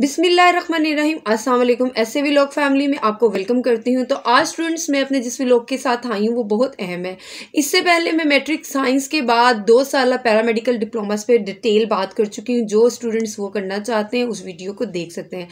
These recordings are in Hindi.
बिसमीम असलम ऐसे भी लोग फैमिली में आपको वेलकम करती हूँ तो आज स्टूडेंट्स मैं अपने जिस लोग के साथ आई हूँ वो बहुत अहम है इससे पहले मैं मैट्रिक साइंस के बाद दो साल पैरामेडिकल डिप्लोमा पे डिटेल बात कर चुकी हूँ जो स्टूडेंट्स वो करना चाहते हैं उस वीडियो को देख सकते हैं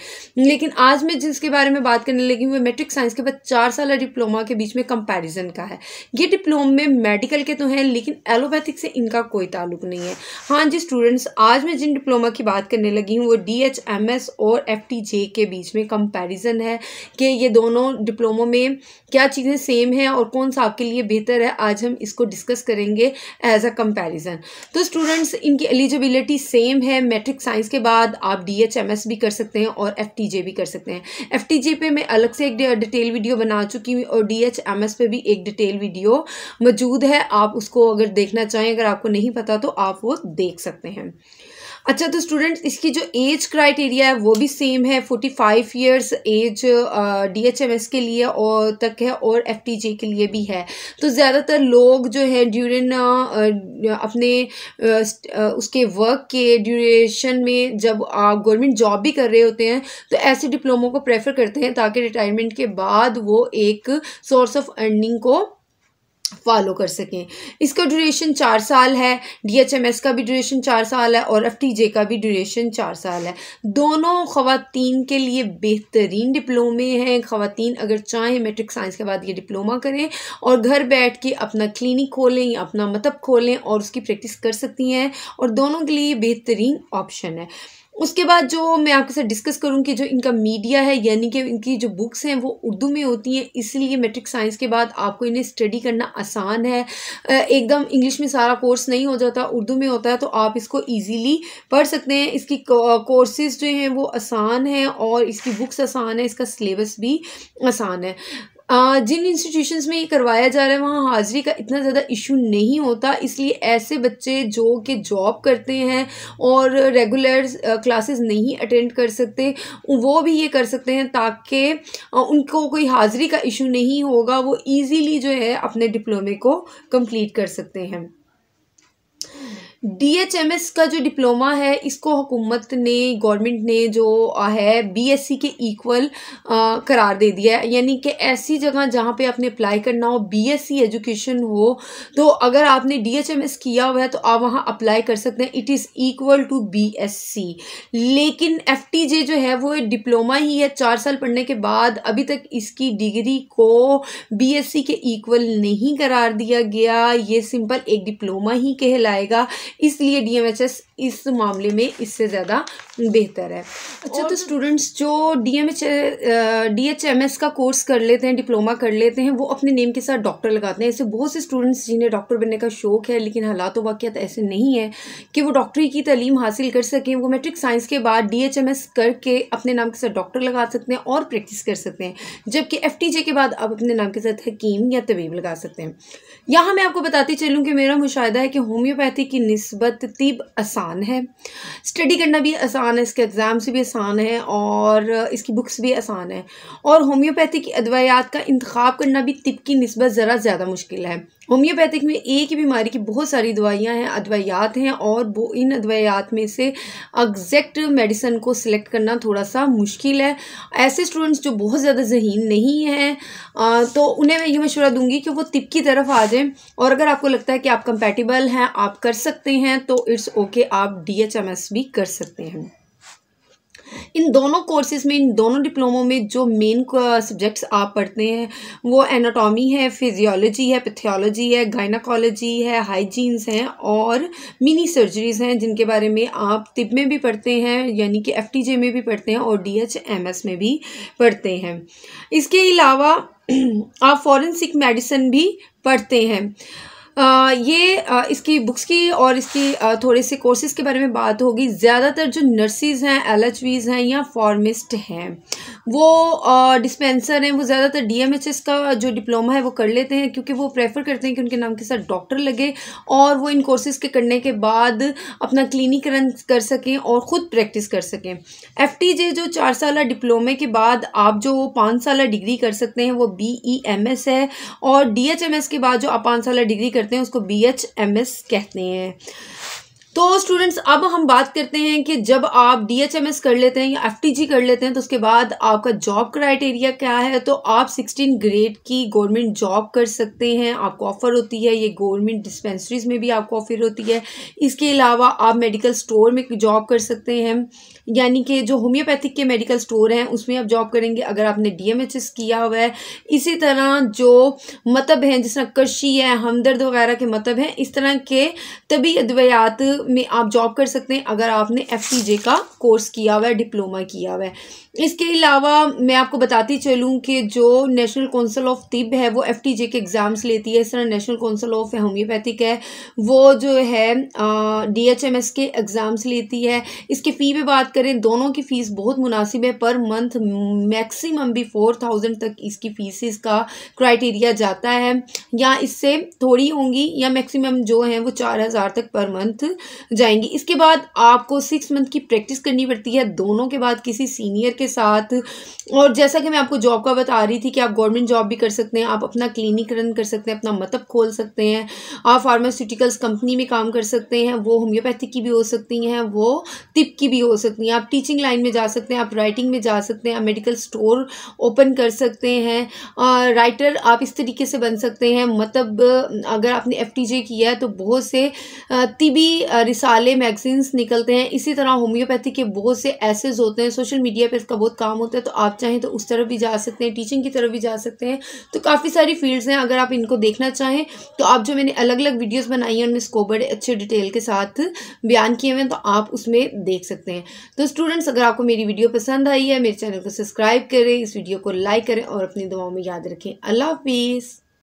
लेकिन आज मैं जिसके बारे में बात करने लगी हूँ वह मैट्रिक साइंस के बाद चार साल डिप्लोमा के बीच में कंपेरिजन का है ये डिप्लोमे मेडिकल के तो हैं लेकिन एलोपैथिक से इनका कोई ताल्लुक नहीं है हाँ जी स्टूडेंट्स आज मैं जिन डिप्लोमा की बात करने लगी हूँ वो डी एच एम एस और एफ के बीच में कंपैरिजन है कि ये दोनों डिप्लोमों में क्या चीज़ें सेम हैं और कौन सा आपके लिए बेहतर है आज हम इसको डिस्कस करेंगे एज अ कंपैरिजन तो स्टूडेंट्स इनकी एलिजिबिलिटी सेम है मैट्रिक साइंस के बाद आप डी भी कर सकते हैं और एफ भी कर सकते हैं एफ पे मैं अलग से एक डिटेल वीडियो बना चुकी हूँ और डी पे भी एक डिटेल वीडियो मौजूद है आप उसको अगर देखना चाहें अगर आपको नहीं पता तो आप वो देख सकते हैं अच्छा तो स्टूडेंट्स इसकी जो एज क्राइटेरिया है वो भी सेम है forty five years age D H M S के लिए और तक है और एफ टी जे के लिए भी है तो ज़्यादातर लोग जो है ड्यूरिन अपने उसके वर्क के ड्यूरेशन में जब आप गवर्नमेंट जॉब भी कर रहे होते हैं तो ऐसे डिप्लोमों को प्रेफर करते हैं ताकि रिटायरमेंट के बाद वो एक सोर्स ऑफ अर्निंग को फॉलो कर सकें इसका ड्यूरेशन चार साल है डीएचएमएस का भी ड्यूरेशन चार साल है और एफटीजे का भी ड्यूरेशन चार साल है दोनों ख़वान के लिए बेहतरीन डिप्लोमे हैं ख़वान अगर चाहें मेट्रिक साइंस के बाद ये डिप्लोमा करें और घर बैठ के अपना क्लिनिक खोलें या अपना मतलब खोलें और उसकी प्रैक्टिस कर सकती हैं और दोनों के लिए बेहतरीन ऑप्शन है उसके बाद जो मैं आपके साथ डिस्कस करूँ कि जो इनका मीडिया है यानी कि इनकी जो बुक्स हैं वो उर्दू में होती हैं इसलिए मेट्रिक साइंस के बाद आपको इन्हें स्टडी करना आसान है एकदम इंग्लिश में सारा कोर्स नहीं हो जाता उर्दू में होता है तो आप इसको ईजीली पढ़ सकते हैं इसकी कोर्सेज जो हैं वो आसान हैं और इसकी बुक्स आसान है इसका सिलेबस भी आसान है जिन इंस्टीट्यूशंस में ये करवाया जा रहा है वहाँ हाज़िरी का इतना ज़्यादा इशू नहीं होता इसलिए ऐसे बच्चे जो कि जॉब करते हैं और रेगुलर क्लासेस नहीं अटेंड कर सकते वो भी ये कर सकते हैं ताकि उनको कोई हाज़िरी का इशू नहीं होगा वो इजीली जो है अपने डिप्लोमे को कंप्लीट कर सकते हैं डीएचएमएस का जो डिप्लोमा है इसको हुकूमत ने गवर्नमेंट ने जो है बीएससी के इक्वल करार दे दिया है यानी कि ऐसी जगह जहाँ पे आपने अप्लाई करना हो बीएससी एजुकेशन हो तो अगर आपने डीएचएमएस किया हुआ है तो आप वहाँ अप्लाई कर सकते हैं it is equal to BSc लेकिन एफटीजे जो है वो डिप्लोमा ही है चार साल पढ़ने के बाद अभी तक इसकी डिग्री को बी के इक्वल नहीं करार दिया गया ये सिंपल एक डिप्लोमा ही कहलाएगा इसलिए डीएमएचएस इस मामले में इससे ज़्यादा बेहतर है अच्छा तो स्टूडेंट्स जो D M H D H M S का कोर्स कर लेते हैं डिप्लोमा कर लेते हैं वो अपने नेम के साथ डॉक्टर लगाते हैं ऐसे बहुत से स्टूडेंट्स जिन्हें डॉक्टर बनने का शौक है लेकिन हालात तो वाक़ ऐसे नहीं है कि वो डॉक्टरी की तलीम हासिल कर सकें वो मेट्रिक साइंस के बाद डी एच एम एस करके अपने नाम के साथ डॉक्टर लगा सकते हैं और प्रैक्टिस कर सकते हैं जबकि एफ टी जे के बाद आप अपने नाम के साथ हकीम या तबीब लगा सकते हैं यहाँ मैं आपको बताती चलूँ कि मेरा मुशाह है कि होम्योपैथी की बनस्बत तिब आसान है स्टडी करना भी आसान है इसके एग्ज़ाम्स भी आसान है और इसकी बुक्स भी आसान है और होम्योपैथी की अद्वायात का इंतखब करना भी तिब की नस्बत ज़रा ज़्यादा मुश्किल है होम्योपैथिक में एक ही बीमारी की बहुत सारी दवाइयाँ हैं अद्वायात हैं और वो इन अद्वायात में से एग्जैक्ट मेडिसन को सिलेक्ट करना थोड़ा सा मुश्किल है ऐसे स्टूडेंट्स जो बहुत ज़्यादा जहीन नहीं हैं तो उन्हें मैं ये मशवरा दूंगी कि वो तिप की तरफ आ जाएं और अगर आपको लगता है कि आप कंपेटिबल हैं आप कर सकते हैं तो इट्स ओके okay, आप डी भी कर सकते हैं इन दोनों कोर्सेज़ में इन दोनों डिप्लोमों में जो मेन सब्जेक्ट्स uh, आप पढ़ते हैं वो एनाटॉमी है फिजियोलॉजी है पैथियोलॉजी है गाइनाकोलॉजी है हाइजीन्स हैं और मिनी सर्जरीज़ हैं जिनके बारे में आप तिब में भी पढ़ते हैं यानी कि एफ में भी पढ़ते हैं और डी में भी पढ़ते हैं इसके अलावा आप फॉरेंसिक मेडिसिन भी पढ़ते हैं ये इसकी बुक्स की और इसकी थोड़े से कोर्सेज़ के बारे में बात होगी ज़्यादातर जो नर्सिस हैं एल हैं या फॉर्मिस्ट हैं वो डिस्पेंसर हैं वो ज़्यादातर डीएमएचएस का जो डिप्लोमा है वो कर लेते हैं क्योंकि वो प्रेफर करते हैं कि उनके नाम के साथ डॉक्टर लगे और वो इन कोर्सेज़ के करने के बाद अपना क्लिनिक रन कर सकें और ख़ुद प्रैक्टिस कर सकें एफ जो चार साल डिप्लोमे के बाद आप जो पाँच साल डिग्री कर सकते हैं वो बी ई एम एस है और डी एच एम एस के बाद जो आप पाँच साल डिग्री करते हैं उसको बी एच एम एस कहते हैं तो स्टूडेंट्स अब हम बात करते हैं कि जब आप डीएचएमएस कर लेते हैं या एफटीजी कर लेते हैं तो उसके बाद आपका जॉब क्राइटेरिया क्या है तो आप 16 ग्रेड की गवर्नमेंट जॉब कर सकते हैं आपको ऑफ़र होती है ये गवर्नमेंट डिस्पेंसरीज में भी आपको ऑफ़र होती है इसके अलावा आप मेडिकल स्टोर में जॉब कर सकते हैं यानी कि जो होम्योपैथिक के मेडिकल स्टोर हैं उसमें आप जॉब करेंगे अगर आपने डी किया हुआ है इसी तरह जो मतब हैं जिस तरह कृषि है हमदर्द वगैरह के मतब हैं इस तरह के तबी अद्वियात में आप जॉब कर सकते हैं अगर आपने एफ का कोर्स किया हुआ है डिप्लोमा किया हुआ है इसके अलावा मैं आपको बताती चलूँ कि जो नेशनल काउंसिल ऑफ तिब है वो एफ के एग्ज़ाम्स लेती है इस तरह नेशनल काउंसिल ऑफ होम्योपैथिक है वो जो है डी एच एम एस के एग्ज़ाम्स लेती है इसके फ़ी पे बात करें दोनों की फ़ीस बहुत मुनासिब है पर मंथ मैक्सिमम भी फोर थाउजेंड तक इसकी फ़ीसिस का क्राइटेरिया जाता है या इससे थोड़ी होंगी या मैक्सिमम जो है वो चार हज़ार तक पर मंथ जाएंगी इसके बाद आपको सिक्स मंथ की प्रैक्टिस करनी पड़ती है दोनों के बाद किसी सीनियर के साथ और जैसा कि मैं आपको जॉब का बता रही थी कि आप गवर्नमेंट जॉब भी कर सकते हैं आप अपना क्लिनिक रन कर सकते हैं अपना मतलब खोल सकते हैं आप फार्मास्यूटिकल्स कंपनी में काम कर सकते हैं वो होम्योपैथिक की भी हो सकती हैं वो टिप की भी हो सकती हैं आप टीचिंग लाइन में जा सकते हैं आप राइटिंग में जा सकते हैं आप मेडिकल स्टोर ओपन कर सकते हैं राइटर आप इस तरीके से बन सकते हैं मतलब अगर आपने एफ किया है तो बहुत से तिबी रिसाले मैगजीन्स निकलते हैं इसी तरह होम्योपैथी के बहुत से ऐसेज होते हैं सोशल मीडिया पे इसका बहुत काम होता है तो आप चाहें तो उस तरफ भी जा सकते हैं टीचिंग की तरफ भी जा सकते हैं तो काफ़ी सारी फील्ड्स हैं अगर आप इनको देखना चाहें तो आप जो मैंने अलग अलग वीडियोज़ बनाई हैं उनमें इसको बड़े अच्छे डिटेल के साथ बयान किए हुए हैं तो आप उसमें देख सकते हैं तो स्टूडेंट्स अगर आपको मेरी वीडियो पसंद आई है मेरे चैनल को सब्सक्राइब करें इस वीडियो को लाइक करें और अपनी दुआओं में याद रखें अल्लाह हाफिज़